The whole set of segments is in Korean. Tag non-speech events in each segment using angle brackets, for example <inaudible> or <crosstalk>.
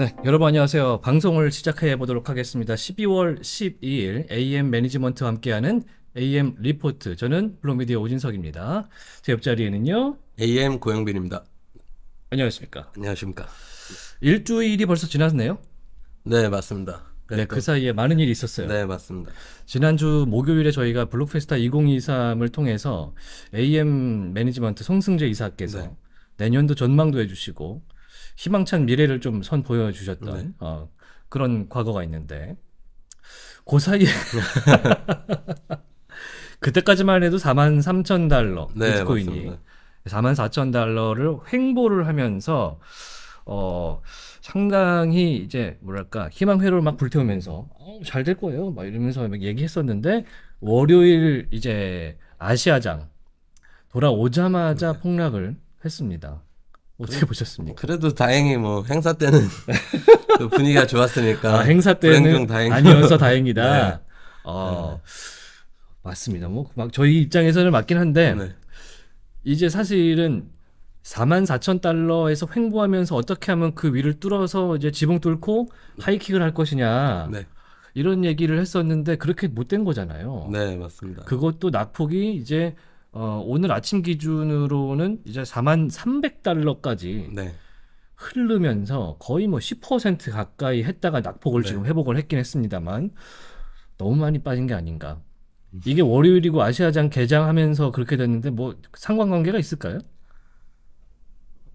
네, 여러분 안녕하세요. 방송을 시작해 보도록 하겠습니다. 12월 12일 AM 매니지먼트와 함께하는 AM 리포트. 저는 블록미디어 오진석입니다. 제 옆자리에는요. AM 고영빈입니다. 안녕하십니까? 안녕하십니까? 일주일이 벌써 지났네요. 네, 맞습니다. 네, 그 사이에 많은 일이 있었어요. 네, 맞습니다. 지난주 목요일에 저희가 블록페스타 2023을 통해서 AM 매니지먼트 송승재 이사께서 네. 내년도 전망도 해주시고 희망찬 미래를 좀 선보여 주셨던 네. 어, 그런 과거가 있는데 그 사이에 <laughs> 그때까지만 해도 4만 3천 달러 네, 비트코인이 맞습니다. 4만 4천 달러를 횡보를 하면서 어 상당히 이제 뭐랄까 희망 회로를 막 불태우면서 어, 잘될 거예요 막 이러면서 막 얘기했었는데 월요일 이제 아시아장 돌아오자마자 네. 폭락을 했습니다. 어떻게 보셨습니까? 그래도 다행히 뭐 행사 때는 <laughs> 분위기가 좋았으니까 아, 행사 때는 아니어서 다행이다. <laughs> 네. 어, 네. 맞습니다. 뭐막 저희 입장에서는 맞긴 한데 네. 이제 사실은 4만 4천 달러에서 횡보하면서 어떻게 하면 그 위를 뚫어서 이제 지붕 뚫고 하이킥을 할 것이냐 네. 이런 얘기를 했었는데 그렇게 못 된 거잖아요. 네 맞습니다. 그것도 낙폭이 이제 어, 오늘 아침 기준으로는 이제 4만 300달러까지 네. 흐르면서 거의 뭐 10% 가까이 했다가 낙폭을 네. 지금 회복을 했긴 했습니다만 너무 많이 빠진 게 아닌가. 이게 월요일이고 아시아장 개장하면서 그렇게 됐는데 뭐 상관관계가 있을까요?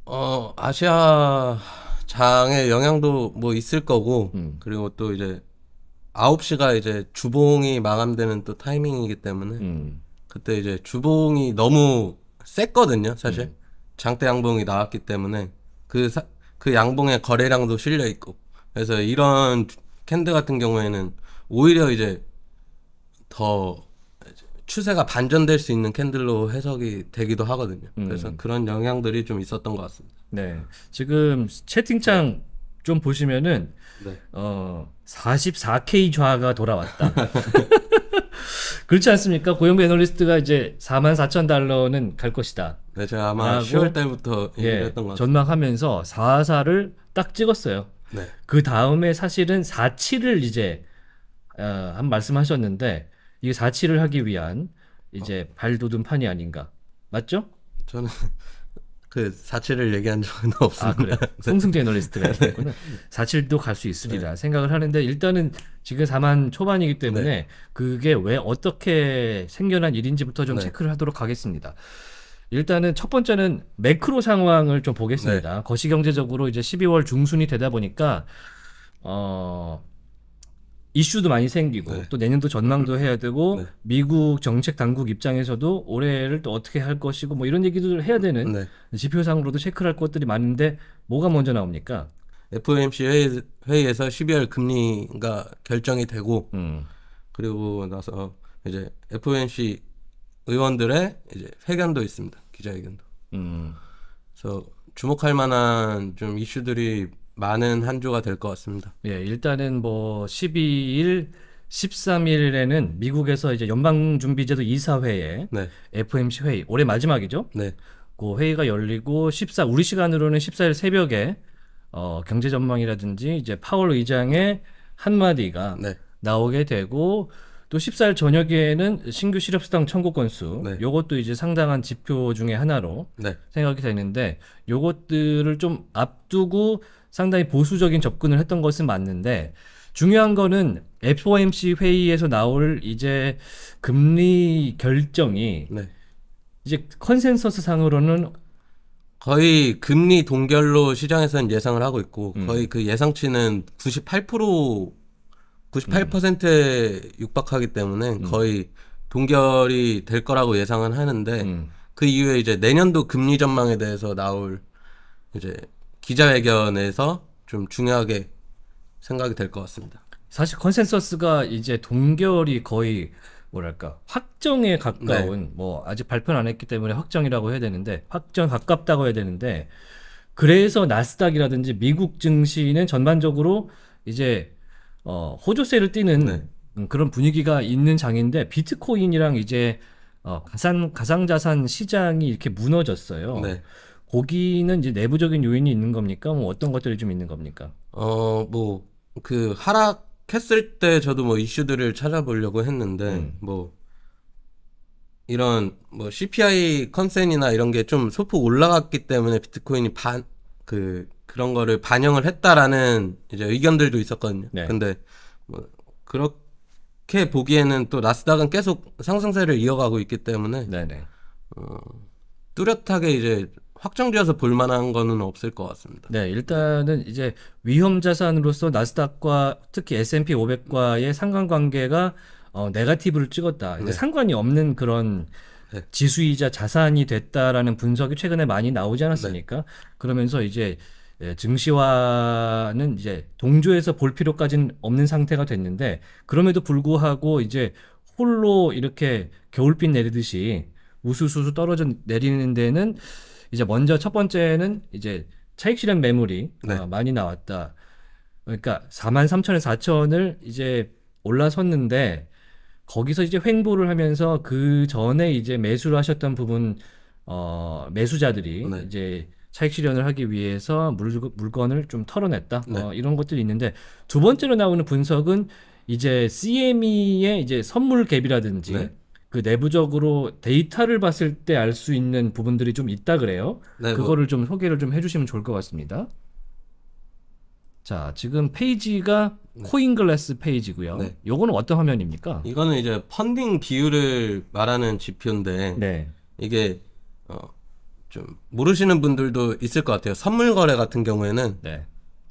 어 아시아 장의 영향도 뭐 있을 거고 음. 그리고 또 이제 9시가 이제 주봉이 마감되는 또 타이밍이기 때문에 음. 그때 이제 주봉이 너무 셌거든요, 사실. 음. 장대 양봉이 나왔기 때문에 그, 사, 그 양봉의 거래량도 실려 있고. 그래서 이런 캔들 같은 경우에는 오히려 이제 더 추세가 반전될 수 있는 캔들로 해석이 되기도 하거든요. 음. 그래서 그런 영향들이 좀 있었던 것 같습니다. 네. 지금 채팅창 네. 좀 보시면은 네. 어 44K 좌가 돌아왔다. <laughs> <laughs> 그렇지 않습니까? 고용비 애널리스트가 이제 4만 4천 달러는 갈 것이다. 네, 제가 아마 10월 달부터 예, 전망하면서 4사를 딱 찍었어요. 네. 그 다음에 사실은 47을 이제 어, 한 말씀하셨는데 이 47을 하기 위한 이제 어. 발돋움판이 아닌가. 맞죠? 저는 그 사치를 얘기한 적은 <laughs> 없습니다. 아, 그래. 네. 송승재 애널리스트가 있구나. 네. 사칠도 갈 수 있으리라 네. 생각을 하는데 일단은 지금 4만 초반이기 때문에 네. 그게 왜 어떻게 생겨난 일인지부터 좀 네. 체크를 하도록 하겠습니다. 일단은 첫 번째는 매크로 상황을 좀 보겠습니다. 네. 거시경제적으로 이제 12월 중순이 되다 보니까 어 이슈도 많이 생기고 네. 또 내년도 전망도 아, 해야 되고 네. 미국 정책 당국 입장에서도 올해를 또 어떻게 할 것이고 뭐 이런 얘기도 해야 되는 네. 지표상으로도 체크할 것들이 많은데 뭐가 먼저 나옵니까? FOMC 회의, 회의에서 12월 금리가 결정이 되고 음. 그리고 나서 이제 FOMC 의원들의 이제 회견도 있습니다 기자회견도. 음. 그래서 주목할 만한 좀 이슈들이 많은 한 주가 될 것 같습니다. 예, 일단은 뭐 12일 13일에는 미국에서 이제 연방준비제도 이사회에 네. FMC 회의 올해 마지막이죠. 네. 그 회의가 열리고 14 우리 시간으로는 14일 새벽에 어, 경제 전망이라든지 이제 파월 의장의 한마디가 네. 나오게 되고 또 14일 저녁에는 신규 실업수당 청구 건수 네. 요것도 이제 상당한 지표 중의 하나로 네. 생각이 되는데 요것들을 좀 앞두고 상당히 보수적인 접근을 했던 것은 맞는데 중요한 거는 FOMC 회의에서 나올 이제 금리 결정이 네. 이제 컨센서스 상으로는 거의 금리 동결로 시장에서는 예상을 하고 있고 음. 거의 그 예상치는 98% 98%에 음. 육박하기 때문에 음. 거의 동결이 될 거라고 예상은 하는데 음. 그 이후에 이제 내년도 금리 전망에 대해서 나올 이제 기자회견에서 좀 중요하게 생각이 될 것 같습니다. 사실 컨센서스가 이제 동결이 거의 뭐랄까 확정에 가까운 네. 뭐 아직 발표는 안 했기 때문에 확정이라고 해야 되는데 확정 가깝다고 해야 되는데 그래서 나스닥이라든지 미국 증시는 전반적으로 이제 어 호조세를 띠는 네. 음, 그런 분위기가 있는 장인데 비트코인이랑 이제 어 가상 가상자산 시장이 이렇게 무너졌어요. 네. 거기는 이제 내부적인 요인이 있는 겁니까? 뭐 어떤 것들이 좀 있는 겁니까? 어, 뭐 그 하락했을 때 저도 뭐 이슈들을 찾아보려고 했는데 음. 뭐 이런 뭐 CPI 컨센이나 이런 게 좀 소폭 올라갔기 때문에 비트코인이 반 그 그런 거를 반영을 했다라는 이제 의견들도 있었거든요. 네. 근데 뭐 그렇게 보기에는 또 나스닥은 계속 상승세를 이어가고 있기 때문에 네네. 어, 뚜렷하게 이제 확정되어서볼 만한 거는 없을 것 같습니다. 네, 일단은 이제 위험 자산으로서 나스닥과 특히 S&P 500과의 상관관계가 어, 네가티브를 찍었다. 네. 상관이 없는 그런 네. 지수이자 자산이 됐다라는 분석이 최근에 많이 나오지 않았습니까? 네. 그러면서 이제 예, 증시와는 이제 동조해서 볼 필요까지는 없는 상태가 됐는데 그럼에도 불구하고 이제 홀로 이렇게 겨울빛 내리듯이 우수수수 떨어져 내리는 데는 이제 먼저 첫 번째는 이제 차익 실현 매물이 네. 어, 많이 나왔다. 그러니까 4만 3천에서 4천을 이제 올라섰는데 거기서 이제 횡보를 하면서 그 전에 이제 매수를 하셨던 부분 어 매수자들이 네. 이제 차익 실현을 하기 위해서 물, 건을좀 털어냈다. 네. 어, 이런 것들이 있는데 두 번째로 나오는 분석은 이제 CME의 이제 선물 갭이라든지 네. 그 내부적으로 데이터를 봤을 때 알 수 있는 부분들이 좀 있다 그래요. 네, 뭐 그거를 뭐... 좀 소개를 좀 해주시면 좋을 것 같습니다. 자, 지금 페이지가 네. 코인글래스 페이지고요. 네. 요거는 어떤 화면입니까? 이거는 이제 펀딩 비율을 말하는 지표인데 네. 이게 어, 좀 모르시는 분들도 있을 것 같아요. 선물 거래 같은 경우에는 네.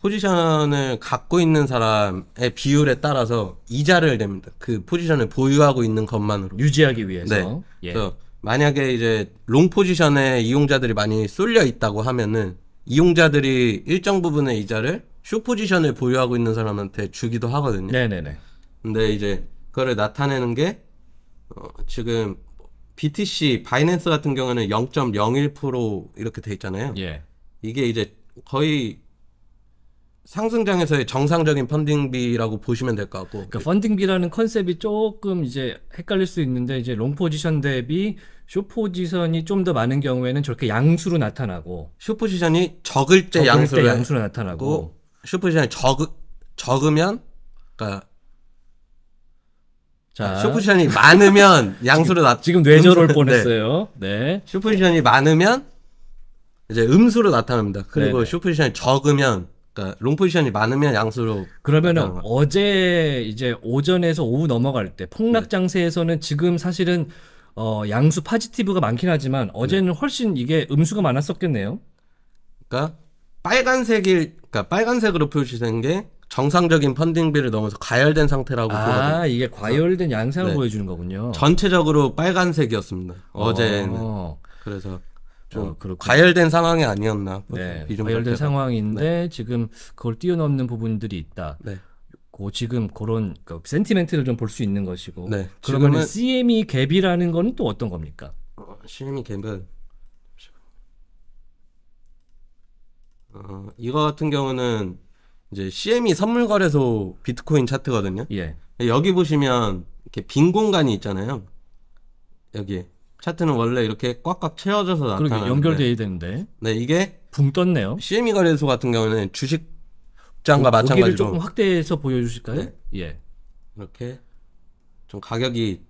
포지션을 갖고 있는 사람의 비율에 따라서 이자를 냅니다. 그 포지션을 보유하고 있는 것만으로 유지하기 위해서. 네. 예. 그래서 만약에 이제 롱 포지션에 이용자들이 많이 쏠려 있다고 하면은 이용자들이 일정 부분의 이자를 쇼 포지션을 보유하고 있는 사람한테 주기도 하거든요. 네네네. 근데 이제 그거를 나타내는 게 어, 지금 BTC 바이낸스 같은 경우는 0.01% 이렇게 돼 있잖아요. 예. 이게 이제 거의 상승장에서의 정상적인 펀딩비라고 보시면 될 것 같고. 그러니까 펀딩비라는 컨셉이 조금 이제 헷갈릴 수 있는데 이제 롱 포지션 대비 쇼 포지션이 좀 더 많은 경우에는 저렇게 양수로 나타나고 쇼 포지션이 적을 때, 적을 양수로, 때 양수로 나타나고 쇼 포지션이 적으 적으면 그러니까 자, 쇼 포지션이 많으면 <laughs> 양수로 나 지금 뇌절을 뻔했어요. 네. 네. 쇼 포지션이 많으면 이제 음수로 나타납니다. 그리고 네. 쇼 포지션이 적으면 그러니까 롱 포지션이 많으면 양수로 그러면은 어제 이제 오전에서 오후 넘어갈 때 폭락 네. 장세에서는 네. 지금 사실은 어 양수 파지티브가 많긴 하지만 어제는 네. 훨씬 이게 음수가 많았었겠네요. 그러니까 빨간색일 그러니까 빨간색으로 표시된 게 정상적인 펀딩비를 넘어서 과열된 상태라고 아 보거든요. 이게 과열된 양상을 네. 보여주는 거군요. 전체적으로 빨간색이었습니다. 어제는 어. 그래서 좀 어, 과열된 상황이 아니었나. 네, 과열된 상황인데 네. 지금 그걸 뛰어넘는 부분들이 있다. 네. 고 지금 그런 그 센티멘트를 좀 볼 수 있는 것이고. 네. 그러면 CME 갭이라는 건 또 어떤 겁니까? 어, CME 갭은 어, 이거 같은 경우는 이제 CME 선물 거래소 비트코인 차트거든요. 예. 여기 보시면 이렇게 빈 공간이 있잖아요. 여기 차트는 원래 이렇게 꽉꽉 채워져서 나타나는 연결되어야 되는데. 네, 이게 붕 떴네요. CME 거래소 같은 경우는 주식장과 마찬가지로 조금 확대해서 보여주실까요? 네. 예. 이렇게 좀 가격이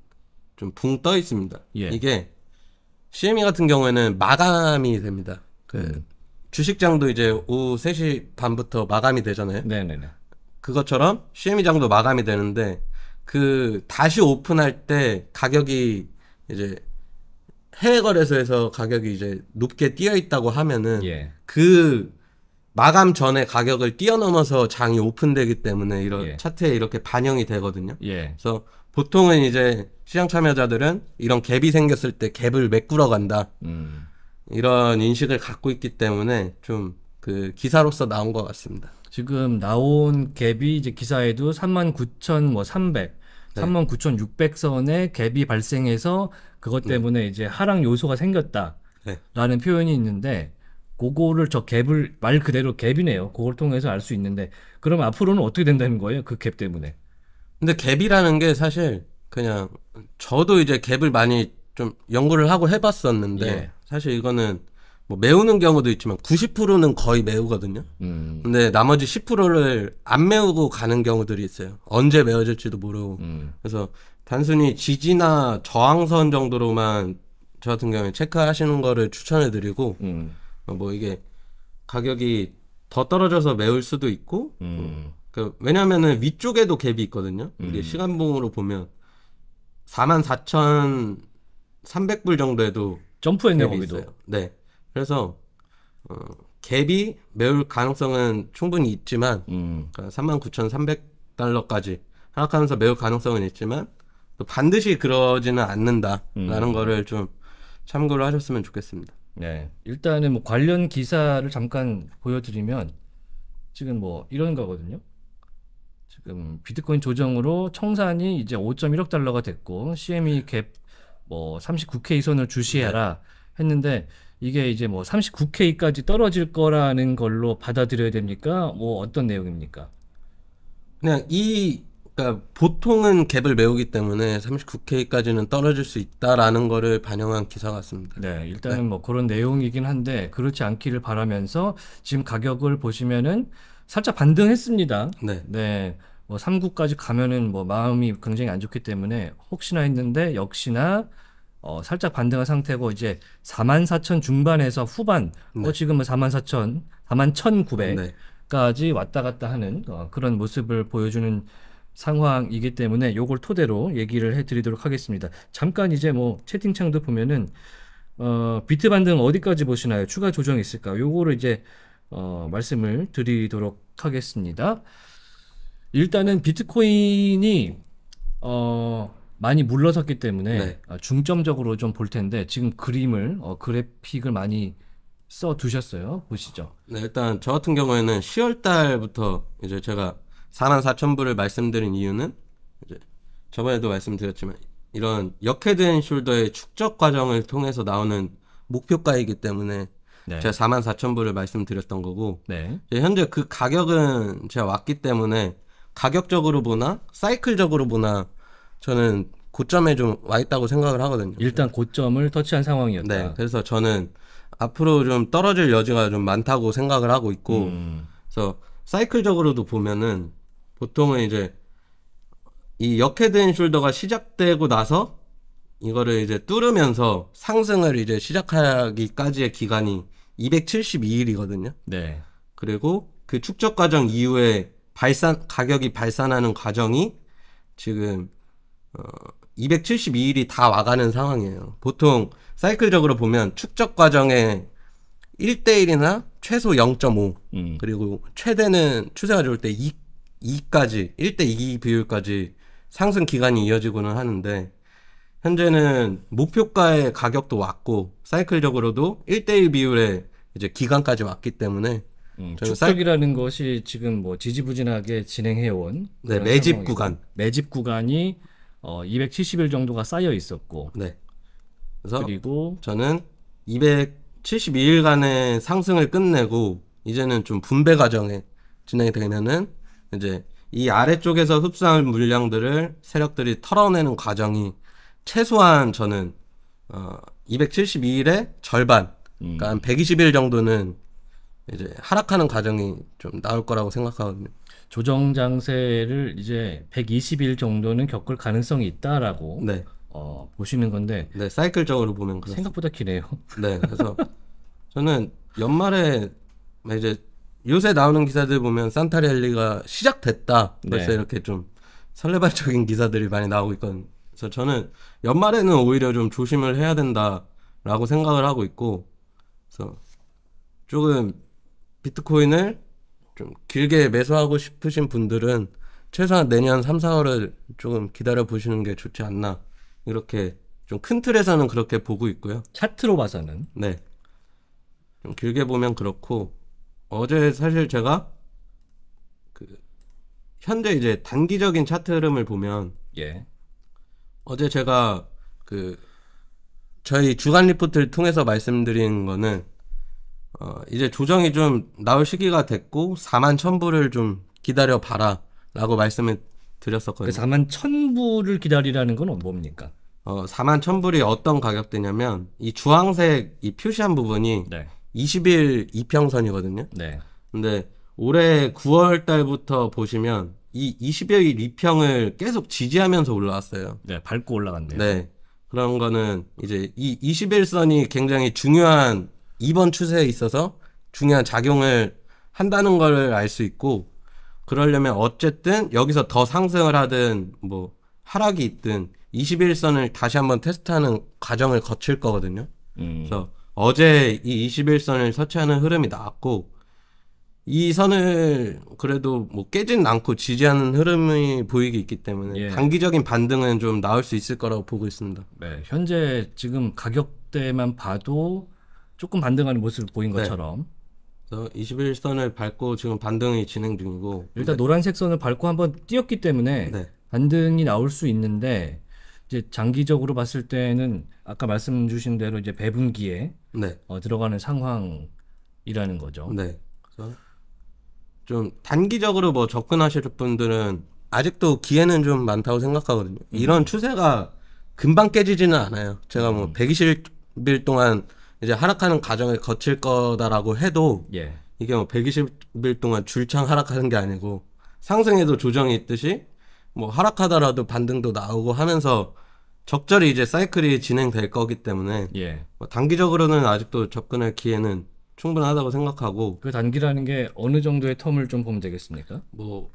좀 붕 떠 있습니다. 예. 이게 CME 같은 경우에는 마감이 됩니다. 그 음. 주식장도 이제 오후 3시 반부터 마감이 되잖아요. 네네네. 그것처럼 CME장도 마감이 되는데 그 다시 오픈할 때 가격이 이제 해외 거래소에서 가격이 이제 높게 뛰어 있다고 하면은 예. 그 마감 전에 가격을 뛰어넘어서 장이 오픈되기 때문에 이런 예. 차트에 이렇게 반영이 되거든요. 예. 그래서 보통은 이제 시장 참여자들은 이런 갭이 생겼을 때 갭을 메꾸러 간다. 음. 이런 인식을 갖고 있기 때문에 좀 그 기사로서 나온 것 같습니다. 지금 나온 갭이 이제 기사에도 39,300, 네. 3만 9,600선의 갭이 발생해서 그것 네. 때문에 네. 이제 하락 요소가 생겼다라는 네. 표현이 있는데 그거를 저 갭을 말 그대로 갭이네요. 그걸 통해서 알 수 있는데 그럼 앞으로는 어떻게 된다는 거예요? 그 갭 때문에. 근데 갭이라는 게 사실 그냥 저도 이제 갭을 많이 좀 연구를 하고 해봤었는데 예. 사실 이거는 뭐 매우는 경우도 있지만 90%는 거의 매우거든요. 음. 근데 나머지 10%를 안 매우고 가는 경우들이 있어요. 언제 매워질지도 모르고. 음. 그래서 단순히 지지나 저항선 정도로만 저 같은 경우에 체크하시는 거를 추천해 드리고 음. 뭐 이게 가격이 더 떨어져서 매울 수도 있고 음. 뭐 그 왜냐면은 위쪽에도 갭이 있거든요. 이게 음. 시간봉으로 보면 44,300불 정도에도 점프했네요, 거기도. 네. 그래서 어, 갭이 메울 가능성은 충분히 있지만 음. 그러니까 39,300달러까지 하락하면서 메울 가능성은 있지만 또 반드시 그러지는 않는다라는 음. 거를 좀 참고를 하셨으면 좋겠습니다. 네. 일단은 뭐 관련 기사를 잠깐 보여드리면 지금 뭐 이런 거거든요. 지금 비트코인 조정으로 청산이 이제 5.1억 달러가 됐고 CME 갭 뭐 39K 선을 주시해라 네. 했는데 이게 이제 뭐 39K까지 떨어질 거라는 걸로 받아들여야 됩니까? 뭐 어떤 내용입니까? 그냥 이 그러니까 보통은 갭을 메우기 때문에 39K까지는 떨어질 수 있다라는 거를 반영한 기사 같습니다. 네, 일단은 네. 뭐 그런 내용이긴 한데 그렇지 않기를 바라면서 지금 가격을 보시면은 살짝 반등했습니다. 네. 네. 뭐 3구까지 가면은 뭐 마음이 굉장히 안 좋기 때문에 혹시나 했는데 역시나 어, 살짝 반등한 상태고 이제 4만 4천 중반에서 후반, 어, 네. 어, 지금은 4만 4천, 4만 1,900까지 네. 왔다 갔다 하는 어, 그런 모습을 보여주는 상황이기 때문에 요걸 토대로 얘기를 해드리도록 하겠습니다. 잠깐 이제 뭐 채팅창도 보면은 어, 비트 반등 어디까지 보시나요? 추가 조정 있을까? 요거를 이제 어, 말씀을 드리도록 하겠습니다. 일단은 비트코인이 어, 많이 물러섰기 때문에 네. 어, 중점적으로 좀 볼 텐데 지금 그림을 어, 그래픽을 많이 써 두셨어요. 보시죠. 네, 일단 저 같은 경우에는 10월 달부터 이제 제가 4만 4천 불을 말씀드린 이유는 이제 저번에도 말씀드렸지만 이런 역헤드앤숄더의 축적 과정을 통해서 나오는 목표가이기 때문에 네. 제가 4만 4천 불을 말씀드렸던 거고 네. 현재 그 가격은 제가 왔기 때문에 가격적으로 보나 사이클적으로 보나 저는 고점에 좀 와 있다고 생각을 하거든요. 일단 고점을 터치한 상황이었다. 네, 그래서 저는 앞으로 좀 떨어질 여지가 좀 많다고 생각을 하고 있고, 음. 그래서 사이클적으로도 보면은 보통은 이제 이 역헤드 앤 숄더가 시작되고 나서 이거를 이제 뚫으면서 상승을 이제 시작하기까지의 기간이 272일이거든요. 네. 그리고 그 축적 과정 이후에 발산 가격이 발산하는 과정이 지금 어, 272일이 다 와가는 상황이에요. 보통 사이클적으로 보면 축적 과정에 1대1이나 최소 0.5 음. 그리고 최대는 추세가 좋을 때 2, 2까지 1대2 비율까지 상승 기간이 이어지고는 하는데 현재는 목표가의 가격도 왔고 사이클적으로도 1대1 비율의 이제 기간까지 왔기 때문에 음, 축적이라는 사이... 것이 지금 뭐 지지부진하게 진행해온 네, 매집 상황에서. 구간 매집 구간이 어, 270일 정도가 쌓여 있었고 네. 그래서 그리고 저는 272일간의 상승을 끝내고 이제는 좀 분배 과정에 진행이 되면은 이제 이 아래쪽에서 흡수한 물량들을 세력들이 털어내는 과정이 최소한 저는 어 272일의 절반 음. 그러니까 한 120일 정도는 이제 하락하는 과정이 좀 나올 거라고 생각하거든요. 조정 장세를 이제 120일 정도는 겪을 가능성이 있다라고 네. 어, 보시는 건데 네, 사이클적으로 보면 그렇 생각보다 기네요. 네, 그래서 저는 연말에 이제 요새 나오는 기사들 보면 산타랠리가 리 시작됐다 벌써 네. 이렇게 좀 설레발적인 기사들이 많이 나오고 있거든요. 그래서 저는 연말에는 오히려 좀 조심을 해야 된다라고 생각을 하고 있고, 그래서 조금 비트코인을 좀 길게 매수하고 싶으신 분들은 최소한 내년 3, 4월을 조금 기다려 보시는 게 좋지 않나 이렇게 좀 큰 틀에서는 그렇게 보고 있고요. 차트로 봐서는 네. 좀 길게 보면 그렇고 어제 사실 제가 그 현재 이제 단기적인 차트 흐름을 보면 예. 어제 제가 그 저희 주간 리포트를 통해서 말씀드린 거는 어, 이제 조정이 좀 나올 시기가 됐고 4만 천0 0부를좀 기다려 봐라라고 말씀을 드렸었거든요. 4만 그 1부를 기다리라는 건 뭡니까? 어, 4만 1불이 어떤 가격대냐면 이 주황색 이 표시한 부분이 네. 20일 이평선이거든요. 네. 근데 올해 9월 달부터 보시면 이2 0일 이평을 계속 지지하면서 올라왔어요. 네, 밟고 올라갔네요. 네. 그런 거는 이제 이 21선이 굉장히 중요한 이번 추세에 있어서 중요한 작용을 한다는 걸 알 수 있고 그러려면 어쨌든 여기서 더 상승을 하든 뭐 하락이 있든 21선을 다시 한번 테스트하는 과정을 거칠 거거든요. 음. 그래서 어제 이 21선을 설치하는 흐름이 나왔고 이 선을 그래도 뭐 깨진 않고 지지하는 흐름이 보이기 있기 때문에 예. 단기적인 반등은 좀 나올 수 있을 거라고 보고 있습니다. 네, 현재 지금 가격대만 봐도 조금 반등하는 모습을 보인 네. 것처럼. 그 21선을 밟고 지금 반등이 진행 중이고 일단 노란색 선을 밟고 한번 뛰었기 때문에 네. 반등이 나올 수 있는데 이제 장기적으로 봤을 때는 아까 말씀 주신 대로 이제 배분기에 네. 어, 들어가는 상황이라는 거죠. 네. 그래서 좀 단기적으로 뭐 접근하실 분들은 아직도 기회는 좀 많다고 생각하거든요. 이런 음. 추세가 금방 깨지지는 않아요. 제가 뭐 음. 120일 동안 이제 하락하는 과정을 거칠 거다라고 해도 예. 이게 뭐 120일 동안 줄창 하락하는 게 아니고 상승에도 조정이 있듯이 뭐 하락하더라도 반등도 나오고 하면서 적절히 이제 사이클이 진행될 거기 때문에 예. 뭐 단기적으로는 아직도 접근할 기회는 충분하다고 생각하고 그 단기라는 게 어느 정도의 텀을 좀 보면 되겠습니까? 뭐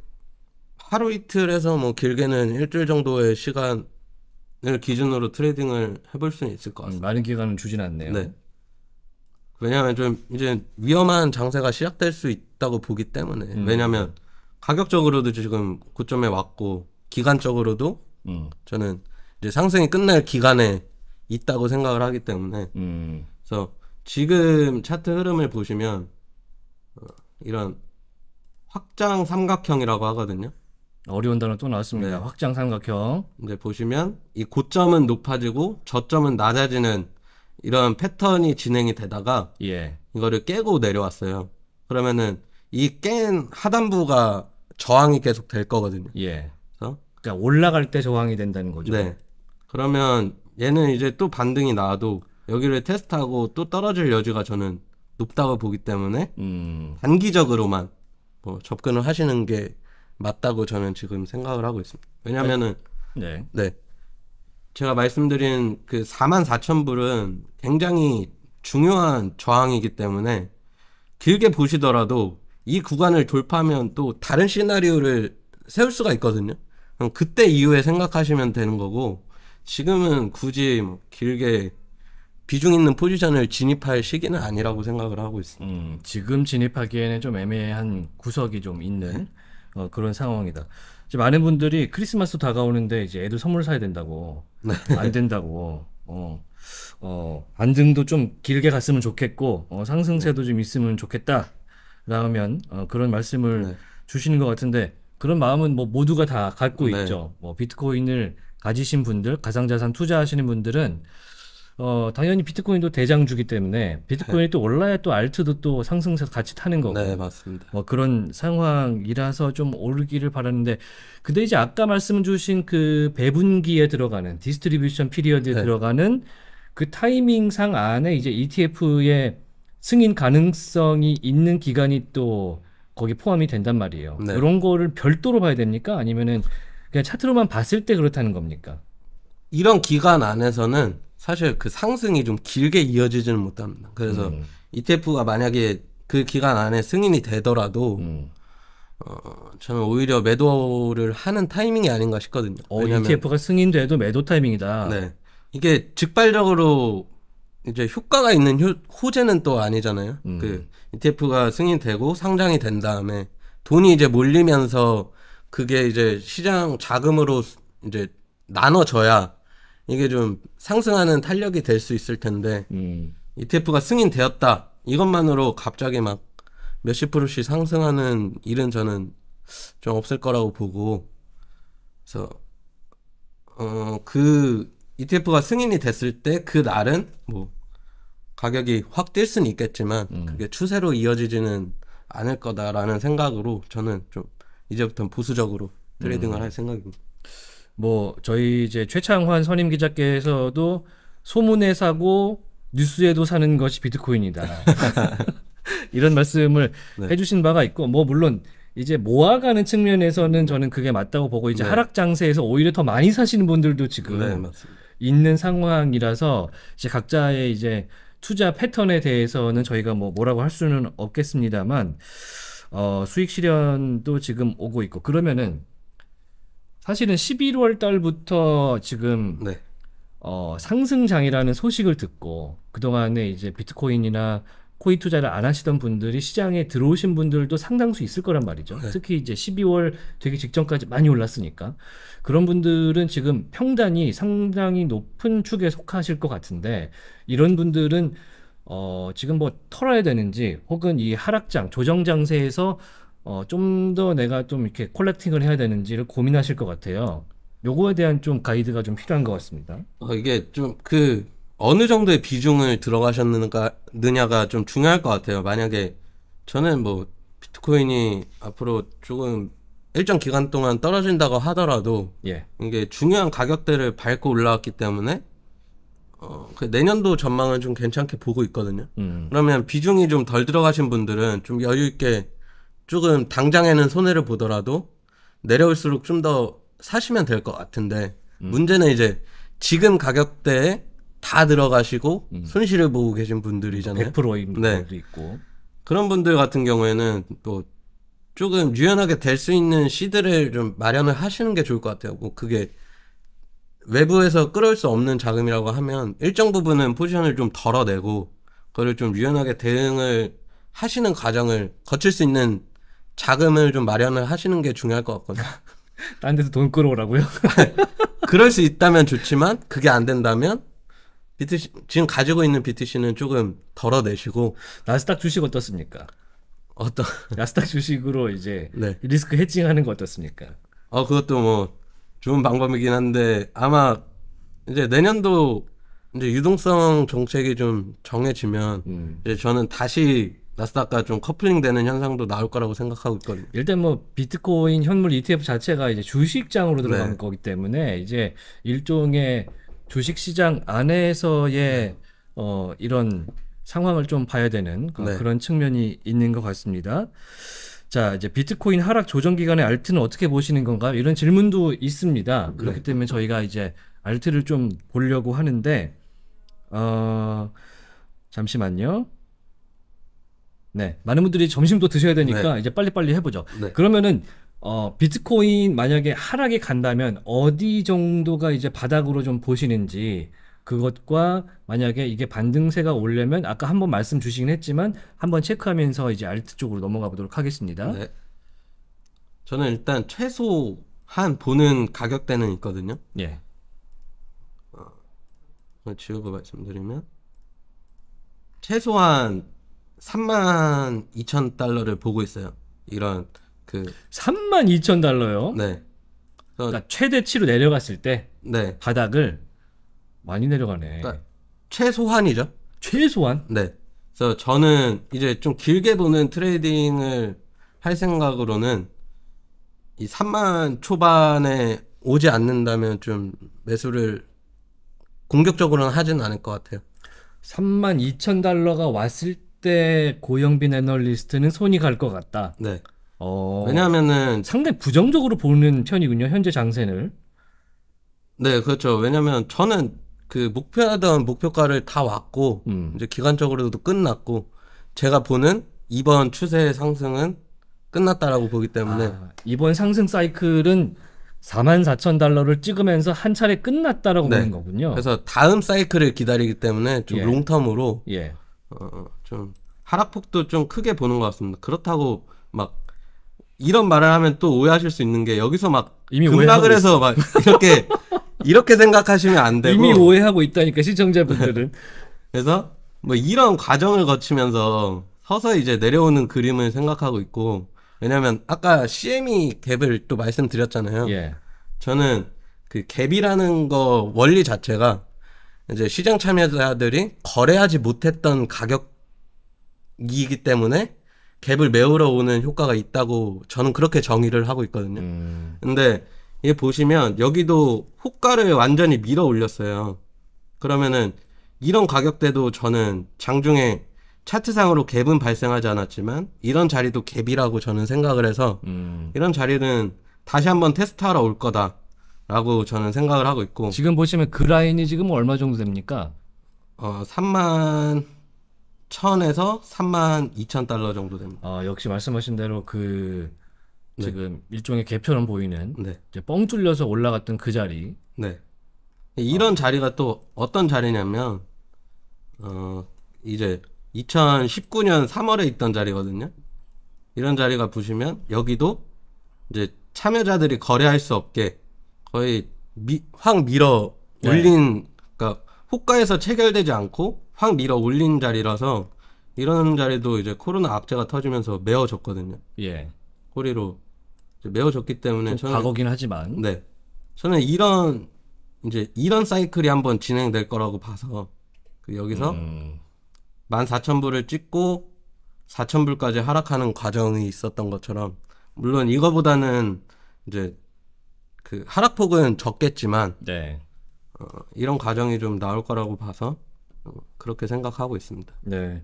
하루 이틀에서 뭐 길게는 일주일 정도의 시간을 기준으로 트레이딩을 해볼 수는 있을 것 음, 같습니다. 음, 많은 기간은 주진 않네요. 네. 왜냐하면 좀 이제 위험한 장세가 시작될 수 있다고 보기 때문에 음. 왜냐하면 가격적으로도 지금 고점에 왔고 기간적으로도 음. 저는 이제 상승이 끝날 기간에 있다고 생각을 하기 때문에 음. 그래서 지금 차트 흐름을 보시면 어, 이런 확장 삼각형이라고 하거든요. 어려운 단어 또 나왔습니다. 네. 확장 삼각형. 이제 보시면 이 고점은 높아지고 저점은 낮아지는 이런 패턴이 진행이 되다가 예. 이거를 깨고 내려왔어요. 그러면은 이 깬 하단부가 저항이 계속 될 거거든요. 예. 그래서 그러니까 올라갈 때 저항이 된다는 거죠. 네. 그러면 얘는 이제 또 반등이 나와도 여기를 테스트하고 또 떨어질 여지가 저는 높다고 보기 때문에 음. 단기적으로만 뭐 접근을 하시는 게 맞다고 저는 지금 생각을 하고 있습니다. 왜냐면은 네. 네. 네. 제가 말씀드린 그 4만 4천 불은 굉장히 중요한 저항이기 때문에 길게 보시더라도 이 구간을 돌파하면 또 다른 시나리오를 세울 수가 있거든요. 그럼 그때 이후에 생각하시면 되는 거고 지금은 굳이 뭐 길게 비중 있는 포지션을 진입할 시기는 아니라고 생각을 하고 있습니다. 음, 지금 진입하기에는 좀 애매한 구석이 좀 있는 네. 어, 그런 상황이다. 많은 분들이 크리스마스 다가오는데 이제 애들 선물 사야 된다고 네. 안 된다고. 어. 어, 안등도좀 길게 갔으면 좋겠고 어, 상승세도 좀 있으면 좋겠다. 라면 어, 그런 말씀을 네. 주시는 것 같은데 그런 마음은 뭐 모두가 다 갖고 네. 있죠. 뭐 비트코인을 가지신 분들, 가상자산 투자하시는 분들은 어, 당연히 비트코인도 대장주기 때문에 비트코인이 네. 또 올라야 또 알트도 또 상승세 같이 타는 거고. 네, 맞습니다. 뭐 그런 상황이라서 좀 오르기를 바랐는데 근데 이제 아까 말씀 주신 그 배분기에 들어가는 디스트리뷰션 피리어드에 네. 들어가는 그 타이밍상 안에 이제 ETF의 승인 가능성이 있는 기간이 또 거기 포함이 된단 말이에요. 네. 이런 거를 별도로 봐야 됩니까? 아니면은 그냥 차트로만 봤을 때 그렇다는 겁니까? 이런 기간 안에서는 사실 그 상승이 좀 길게 이어지지는 못합니다. 그래서 음. ETF가 만약에 그 기간 안에 승인이 되더라도 음. 어, 저는 오히려 매도를 하는 타이밍이 아닌가 싶거든요. 어, ETF가 승인돼도 매도 타이밍이다. 네. 이게 즉발적으로 이제 효과가 있는 효, 호재는 또 아니잖아요. 음. 그 ETF가 승인되고 상장이 된 다음에 돈이 이제 몰리면서 그게 이제 시장 자금으로 이제 나눠져야 이게 좀 상승하는 탄력이 될 수 있을 텐데 음. ETF가 승인되었다 이것만으로 갑자기 막 몇십 프로씩 상승하는 일은 저는 좀 없을 거라고 보고 그래서 어그 ETF가 승인이 됐을 때 그 날은 뭐 가격이 확 뛸 수는 있겠지만 음. 그게 추세로 이어지지는 않을 거다라는 생각으로 저는 좀 이제부터는 보수적으로 트레이딩을 음. 할 생각입니다. 뭐 저희 이제 최창환 선임 기자께서도 소문에 사고 뉴스에도 사는 것이 비트코인이다. <laughs> 이런 말씀을 네. 해주신 바가 있고 뭐 물론 이제 모아가는 측면에서는 저는 그게 맞다고 보고 이제 네. 하락 장세에서 오히려 더 많이 사시는 분들도 지금 네, 있는 상황이라서 이제 각자의 이제 투자 패턴에 대해서는 저희가 뭐 뭐라고 할 수는 없겠습니다만 어 수익 실현도 지금 오고 있고 그러면은 사실은 11월 달부터 지금 네. 어, 상승장이라는 소식을 듣고 그동안에 이제 비트코인이나 코인 투자를 안 하시던 분들이 시장에 들어오신 분들도 상당수 있을 거란 말이죠. 네. 특히 이제 12월 되기 직전까지 많이 올랐으니까 그런 분들은 지금 평단이 상당히 높은 축에 속하실 것 같은데 이런 분들은 어 지금 뭐 털어야 되는지 혹은 이 하락장 조정 장세에서 어, 좀 더 내가 좀 이렇게 콜렉팅을 해야 되는지를 고민하실 것 같아요. 요거에 대한 좀 가이드가 좀 필요한 것 같습니다. 어, 이게 좀 그 어느 정도의 비중을 들어가셨느냐가 좀 중요할 것 같아요. 만약에 저는 뭐 비트코인이 앞으로 조금 일정 기간 동안 떨어진다고 하더라도 예. 이게 중요한 가격대를 밟고 올라왔기 때문에 어, 그 내년도 전망을 좀 괜찮게 보고 있거든요. 음. 그러면 비중이 좀 덜 들어가신 분들은 좀 여유 있게 조금 당장에는 손해를 보더라도 내려올수록 좀 더 사시면 될 것 같은데 음. 문제는 이제 지금 가격대에 다 들어가시고 음. 손실을 보고 계신 분들이잖아요. 100%인 분들도 네. 있고 그런 분들 같은 경우에는 또 조금 유연하게 될 수 있는 시드를 좀 마련을 하시는 게 좋을 것 같아요. 뭐 그게 외부에서 끌어올 수 없는 자금이라고 하면 일정 부분은 포지션을 좀 덜어내고 그걸 좀 유연하게 대응을 하시는 과정을 거칠 수 있는 자금을 좀 마련을 하시는 게 중요할 것 같거든요. 딴 <laughs> 데서 돈 끌어오라고요? <laughs> 그럴 수 있다면 좋지만 그게 안 된다면 BTC 지금 가지고 있는 BTC는 조금 덜어내시고 나스닥 주식 어떻습니까? 어떤 <laughs> 나스닥 주식으로 이제 네. 리스크 해칭하는 거 어떻습니까? 어 그것도 뭐 좋은 방법이긴 한데 아마 이제 내년도 이제 유동성 정책이 좀 정해지면 음. 이제 저는 다시 나스닥과 좀 커플링 되는 현상도 나올 거라고 생각하고 있거든요. 일단 뭐 비트코인 현물 ETF 자체가 이제 주식장으로 들어간 네. 거기 때문에 이제 일종의 주식시장 안에서의 어 이런 상황을 좀 봐야 되는 그 네. 그런 측면이 있는 것 같습니다. 자 이제 비트코인 하락 조정 기간에 알트는 어떻게 보시는 건가요? 이런 질문도 있습니다. 그렇기 네. 때문에 저희가 이제 알트를 좀 보려고 하는데 어 잠시만요. 네. 많은 분들이 점심도 드셔야 되니까 네. 이제 빨리빨리 해보죠. 네. 그러면은 어, 비트코인 만약에 하락이 간다면 어디 정도가 이제 바닥으로 좀 보시는지 그것과 만약에 이게 반등세가 오려면 아까 한번 말씀 주시긴 했지만 한번 체크하면서 이제 알트 쪽으로 넘어가 보도록 하겠습니다. 네. 저는 일단 최소 한 보는 가격대는 있거든요. 예. 어, 지우고 말씀드리면 최소한 3만 2천 달러를 보고 있어요. 이런 그 3만 2천 달러요? 네. 어. 그러니까 최대치로 내려갔을 때 네. 바닥을 많이 내려가네. 그러니까 최소한이죠. 최소한? 네. 그래서 저는 이제 좀 길게 보는 트레이딩을 할 생각으로는 이 3만 초반에 오지 않는다면 좀 매수를 공격적으로는 하진 않을 것 같아요. 3만 2천 달러가 왔을 이때 고영빈 애널리스트는 손이 갈 것 같다. 네. 어, 왜냐하면은 상당히 부정적으로 보는 편이군요. 현재 장세를. 네, 그렇죠. 왜냐하면 저는 그 목표하던 목표가를 다 왔고 음. 이제 기간적으로도 끝났고 제가 보는 이번 추세의 상승은 끝났다라고 보기 때문에 아, 이번 상승 사이클은 4 4 0 0달러를 찍으면서 한 차례 끝났다라고 네. 보는 거군요. 그래서 다음 사이클을 기다리기 때문에 좀 예. 롱텀으로 예. 어, 좀 하락폭도 좀 크게 보는 것 같습니다. 그렇다고 막 이런 말을 하면 또 오해하실 수 있는 게 여기서 막 이미 급락을 해서 막 이렇게 이렇게 생각하시면 안 되고 이미 오해하고 있다니까 시청자분들은 <laughs> 그래서 뭐 이런 과정을 거치면서 서서 이제 내려오는 그림을 생각하고 있고 왜냐면 아까 CME 갭을 또 말씀드렸잖아요. 예. 저는 그 갭이라는 거 원리 자체가 이제 시장 참여자들이 거래하지 못했던 가격 이기 때문에 갭을 메우러 오는 효과가 있다고 저는 그렇게 정의를 하고 있거든요. 음. 근데 얘 보시면 여기도 호가를 완전히 밀어 올렸어요. 그러면은 이런 가격대도 저는 장중에 차트상으로 갭은 발생하지 않았지만 이런 자리도 갭이라고 저는 생각을 해서 음. 이런 자리는 다시 한번 테스트하러 올 거다라고 저는 생각을 하고 있고 지금 보시면 그 라인이 지금 얼마 정도 됩니까? 어 3만 천에서 3만 2천 달러 정도 됩니다. 아, 역시 말씀하신 대로 그 네. 지금 네. 일종의 개처럼 보이는 네. 이제 뻥 뚫려서 올라갔던 그 자리. 네. 이런 어. 자리가 또 어떤 자리냐면 어 이제 2019년 3월에 있던 자리거든요. 이런 자리가 보시면 여기도 이제 참여자들이 거래할 수 없게 거의 미, 확 밀어 네. 올린 네. 그러니까 호가에서 체결되지 않고 확 밀어 올린 자리라서 일어나는 자리도 이제 코로나 악재가 터지면서 메어졌거든요. 예. 꼬리로 메어졌기 때문에 저는 과거긴 하지만 네. 저는 이런 이제 이런 사이클이 한번 진행될 거라고 봐서 그 여기서 음. 14,000불을 찍고 4,000불까지 하락하는 과정이 있었던 것처럼 물론 이거보다는 이제 그 하락폭은 적겠지만 네. 어, 이런 과정이 좀 나올 거라고 봐서 그렇게 생각하고 있습니다. 네.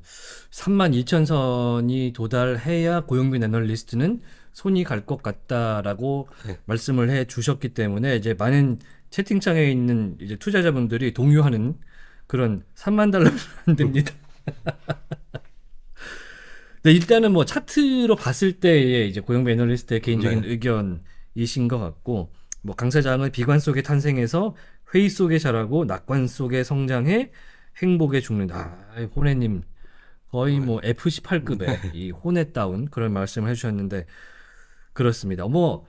3만 2천 선이 도달해야 고용비 애널리스트는 손이 갈 것 같다라고 네. 말씀을 해 주셨기 때문에 이제 많은 채팅창에 있는 이제 투자자분들이 동요하는 그런 3만 달러면 안 됩니다. <laughs> 네, 일단은 뭐 차트로 봤을 때의 이제 고용비 애널리스트의 개인적인 네. 의견이신 것 같고 뭐 강사장은 비관 속에 탄생해서 회의 속에 자라고 낙관 속에 성장해 행복에 죽는다. 아, 호네님 거의 뭐 어, 예. F18급의 이 호네다운 그런 말씀을 해주셨는데 그렇습니다. 뭐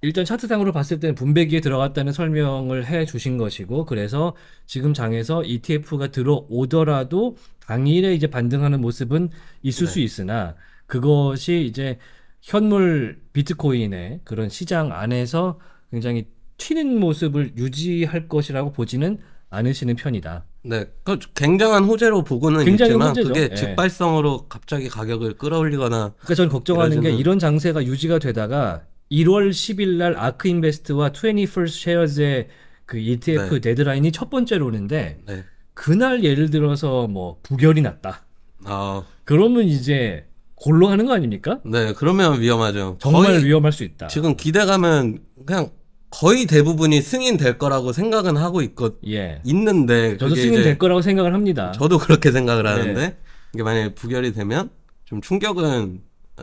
일단 차트상으로 봤을 때는 분배기에 들어갔다는 설명을 해 주신 것이고 그래서 지금 장에서 ETF가 들어오더라도 당일에 이제 반등하는 모습은 있을 네. 수 있으나 그것이 이제 현물 비트코인의 그런 시장 안에서 굉장히 튀는 모습을 유지할 것이라고 보지는 않으시는 편이다. 네, 그 굉장한 호재로 보고는 있지만 호재죠. 그게 예. 직발성으로 예. 갑자기 가격을 끌어올리거나. 그러니까 저는 걱정하는 게 이런 장세가 유지가 되다가 1월 10일 날 아크 인베스트와 21st Shares의 그 ETF 네. 데드라인이 첫 번째로 오는데 네. 그날 예를 들어서 뭐 부결이 났다. 아. 그러면 이제 골로 하는 거 아닙니까? 네, 그러면 위험하죠. 정말 위험할 수 있다. 지금 기대감은 그냥 거의 대부분이 승인될 거라고 생각은 하고 있고 예. 있는데 저도 승인될 거라고 생각을 합니다. 저도 그렇게 생각을 네. 하는데 네. 이게 만약에 부결이 되면 좀 충격은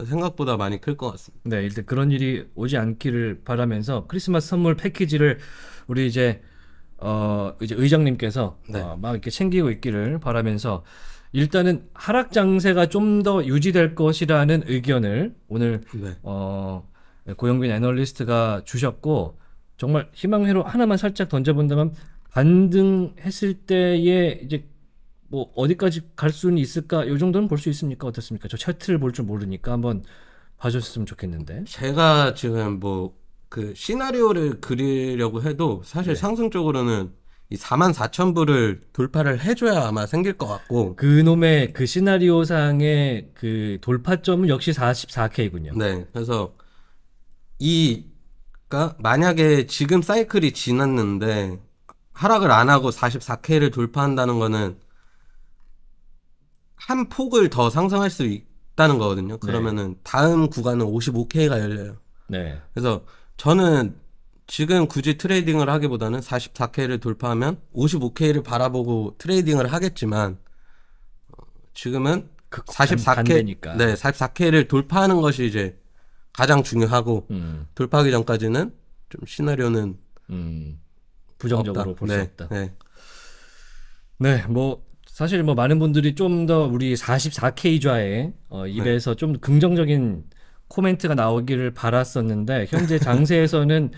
생각보다 많이 클 것 같습니다. 네, 일단 그런 일이 오지 않기를 바라면서 크리스마스 선물 패키지를 우리 이제 어 이제 의장님께서 네. 어, 막 이렇게 챙기고 있기를 바라면서 일단은 하락 장세가 좀 더 유지될 것이라는 의견을 오늘 네. 어 고영빈 애널리스트가 주셨고 정말 희망회로 하나만 살짝 던져본다면 반등했을 때에 이제 뭐 어디까지 갈 수는 있을까? 요 정도는 볼 수 있습니까? 어떻습니까? 저 차트를 볼 줄 모르니까 한번 봐줬으면 좋겠는데. 제가 지금 뭐 그 시나리오를 그리려고 해도 사실 네. 상승 적으로는이 4만 4천 불을 돌파를 해줘야 아마 생길 것 같고 그 놈의 그 시나리오 상의 그 돌파점은 역시 44K군요. 네, 그래서 이 그니까 만약에 지금 사이클이 지났는데 하락을 안 하고 44K를 돌파한다는 거는 한 폭을 더 상승할 수 있다는 거거든요. 네. 그러면은 네. 다음 구간은 55K가 열려요. 네. 그래서 저는 지금 굳이 트레이딩을 하기보다는 44K를 돌파하면 55K를 바라보고 트레이딩을 하겠지만 어, 지금은 44K 반대니까. 네, 44K를 돌파하는 것이 이제 가장 중요하고 음. 돌파하기 전까지는 좀 시나리오는 음. 부정적으로 볼수 네. 없다. 네. 네, 뭐 사실 뭐 많은 분들이 좀 더 우리 44K 좌의 어, 네. 입에서 네. 좀 긍정적인 코멘트가 나오기를 바랐었는데 현재 <laughs> 장세에서는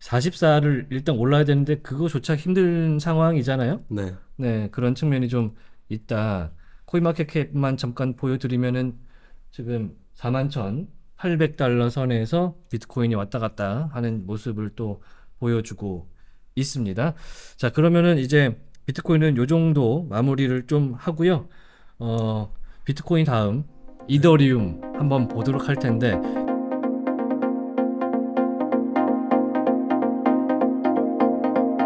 44를 일단 올라야 되는데 그거조차 힘든 상황이잖아요. 네. 네, 그런 측면이 좀 있다. 코이마켓 캡만 잠깐 보여드리면은 지금 4만 1천 800달러 선에서 비트코인이 왔다 갔다 하는 모습을 또 보여주고 있습니다. 자, 그러면은 이제 비트코인은 요 정도 마무리를 좀 하고요. 어, 비트코인 다음 이더리움 한번 보도록 할 텐데